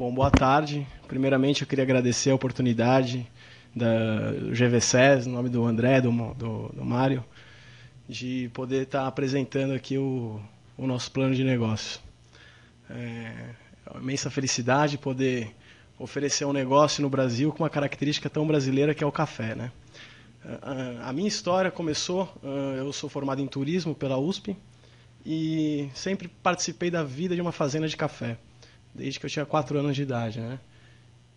Bom, boa tarde. Primeiramente, eu queria agradecer a oportunidade da GVCES, no nome do André, do, do, do Mário, de poder estar apresentando aqui o, o nosso plano de negócio. É, é uma imensa felicidade poder oferecer um negócio no Brasil com uma característica tão brasileira que é o café, né? A minha história começou, eu sou formado em turismo pela USP e sempre participei da vida de uma fazenda de café desde que eu tinha 4 anos de idade, né?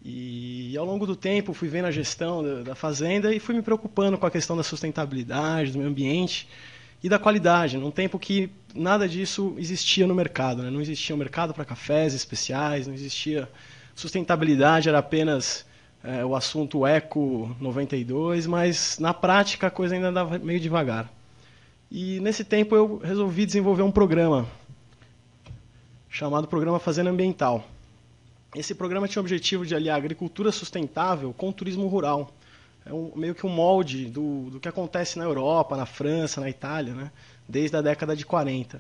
E, ao longo do tempo fui vendo a gestão da, da fazenda e fui me preocupando com a questão da sustentabilidade, do meio ambiente e da qualidade, num tempo que nada disso existia no mercado, né? Não existia um mercado para cafés especiais, não existia sustentabilidade, era apenas é, o assunto Eco 92, mas na prática a coisa ainda andava meio devagar. E nesse tempo eu resolvi desenvolver um programa chamado Programa Fazenda Ambiental. Esse programa tinha o objetivo de aliar agricultura sustentável com turismo rural. É um, meio que um molde do, do que acontece na Europa, na França, na Itália, né? desde a década de 40.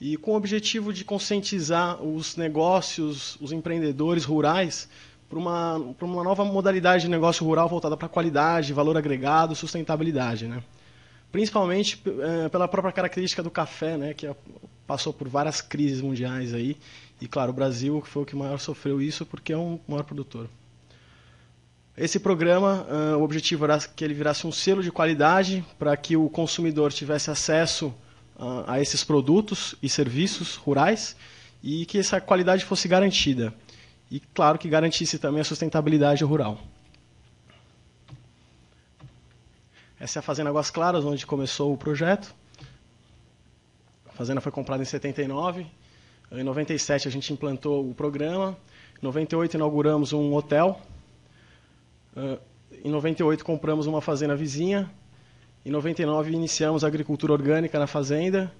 E com o objetivo de conscientizar os negócios, os empreendedores rurais, para uma, para uma nova modalidade de negócio rural voltada para qualidade, valor agregado, sustentabilidade. Né? Principalmente é, pela própria característica do café, né? que é passou por várias crises mundiais aí. E claro, o Brasil foi o que maior sofreu isso porque é um maior produtor. Esse programa, uh, o objetivo era que ele virasse um selo de qualidade para que o consumidor tivesse acesso uh, a esses produtos e serviços rurais e que essa qualidade fosse garantida. E claro que garantisse também a sustentabilidade rural. Essa é a Fazenda Águas Claras, onde começou o projeto. A fazenda foi comprada em 79. Em 97 a gente implantou o programa. Em 98 inauguramos um hotel. Em 98 compramos uma fazenda vizinha. Em 99 iniciamos a agricultura orgânica na fazenda.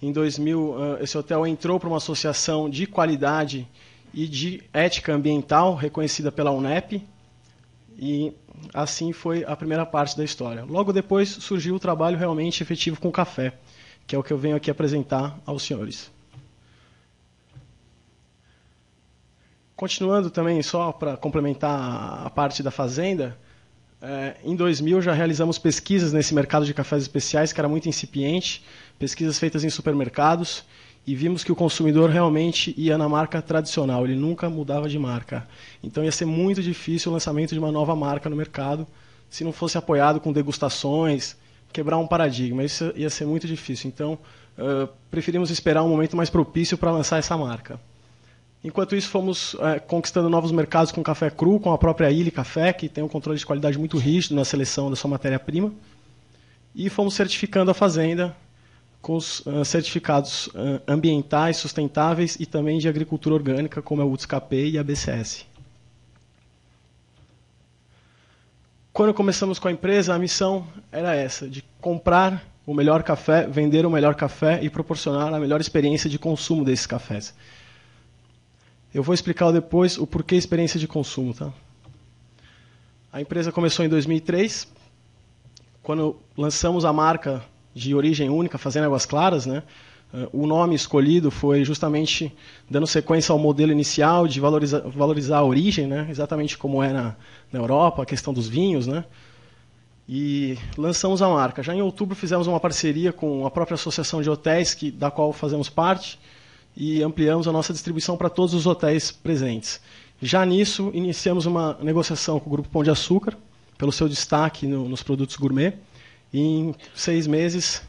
Em 2000 esse hotel entrou para uma associação de qualidade e de ética ambiental reconhecida pela UNEP. E assim foi a primeira parte da história. Logo depois surgiu o trabalho realmente efetivo com o café que é o que eu venho aqui apresentar aos senhores. Continuando também, só para complementar a parte da fazenda, é, em 2000 já realizamos pesquisas nesse mercado de cafés especiais, que era muito incipiente, pesquisas feitas em supermercados, e vimos que o consumidor realmente ia na marca tradicional, ele nunca mudava de marca. Então ia ser muito difícil o lançamento de uma nova marca no mercado se não fosse apoiado com degustações, quebrar um paradigma. Isso ia ser muito difícil. Então, uh, preferimos esperar um momento mais propício para lançar essa marca. Enquanto isso, fomos uh, conquistando novos mercados com café cru, com a própria Ilha Café, que tem um controle de qualidade muito rígido na seleção da sua matéria-prima. E fomos certificando a fazenda com os uh, certificados ambientais sustentáveis e também de agricultura orgânica, como a é UTSCAP e a BCS. Quando começamos com a empresa, a missão era essa, de comprar o melhor café, vender o melhor café e proporcionar a melhor experiência de consumo desses cafés. Eu vou explicar depois o porquê experiência de consumo, tá? A empresa começou em 2003, quando lançamos a marca de origem única, fazendo Águas Claras, né? Eh, o nome escolhido foi justamente dando sequência ao modelo inicial de valorizar, valorizar a origem, né? exatamente como é na, na, Europa, a questão dos vinhos. Né? E lançamos a marca. Já em outubro fizemos uma parceria com a própria associação de hotéis, que, da qual fazemos parte, e ampliamos a nossa distribuição para todos os hotéis presentes. Já nisso, iniciamos uma negociação com o Grupo Pão de Açúcar, pelo seu destaque no, nos produtos gourmet. E em seis meses,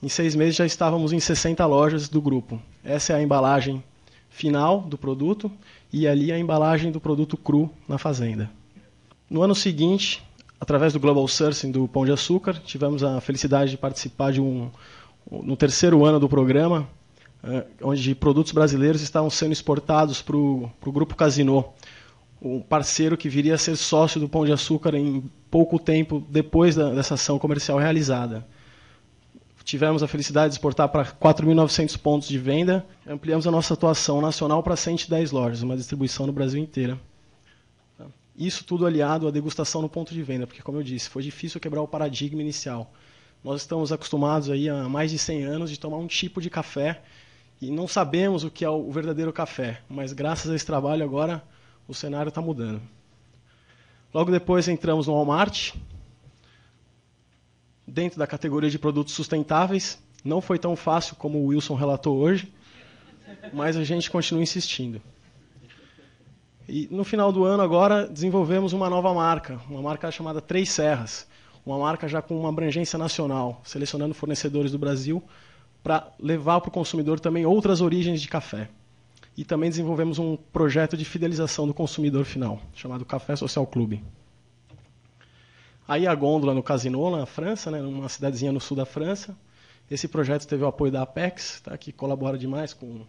em seis meses já estávamos em 60 lojas do grupo. Essa é a embalagem final do produto e ali a embalagem do produto cru na fazenda. No ano seguinte, através do Global Sourcing do Pão de Açúcar, tivemos a felicidade de participar de um no terceiro ano do programa, eh, onde produtos brasileiros estavam sendo exportados para o grupo Casino, um parceiro que viria a ser sócio do Pão de Açúcar em pouco tempo depois da, dessa ação comercial realizada. Tivemos a felicidade de exportar para 4.900 pontos de venda. Ampliamos a nossa atuação nacional para 110 lojas, uma distribuição no Brasil inteira. Isso tudo aliado à degustação no ponto de venda, porque, como eu disse, foi difícil quebrar o paradigma inicial. Nós estamos acostumados aí há mais de 100 anos de tomar um tipo de café e não sabemos o que é o verdadeiro café, mas graças a esse trabalho agora o cenário está mudando. Logo depois entramos no Walmart, dentro da categoria de produtos sustentáveis. Não foi tão fácil como o Wilson relatou hoje, mas a gente continua insistindo. E no final do ano agora desenvolvemos uma nova marca, uma marca chamada Três Serras, uma marca já com uma abrangência nacional, selecionando fornecedores do Brasil para levar para o consumidor também outras origens de café. E também desenvolvemos um projeto de fidelização do consumidor final, chamado Café Social Clube. Aí a gôndola no Casino, na França, né, numa cidadezinha no sul da França. Esse projeto teve o apoio da Apex, tá, que colabora demais com,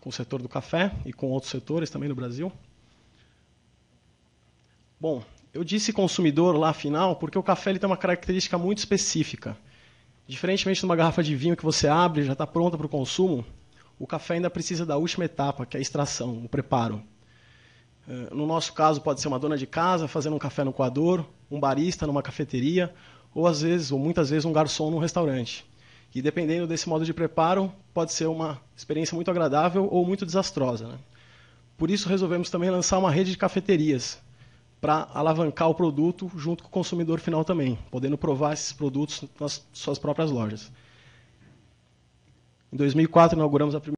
com o setor do café e com outros setores também no Brasil. Bom, eu disse consumidor lá final porque o café ele tem uma característica muito específica. Diferentemente de uma garrafa de vinho que você abre já está pronta para o consumo, o café ainda precisa da última etapa, que é a extração, o preparo. É, no nosso caso, pode ser uma dona de casa fazendo um café no coador, um barista numa cafeteria, ou às vezes, ou muitas vezes, um garçom num restaurante. E dependendo desse modo de preparo, pode ser uma experiência muito agradável ou muito desastrosa. Né? Por isso, resolvemos também lançar uma rede de cafeterias para alavancar o produto junto com o consumidor final também, podendo provar esses produtos nas suas próprias lojas. Em 2004, inauguramos a primeira.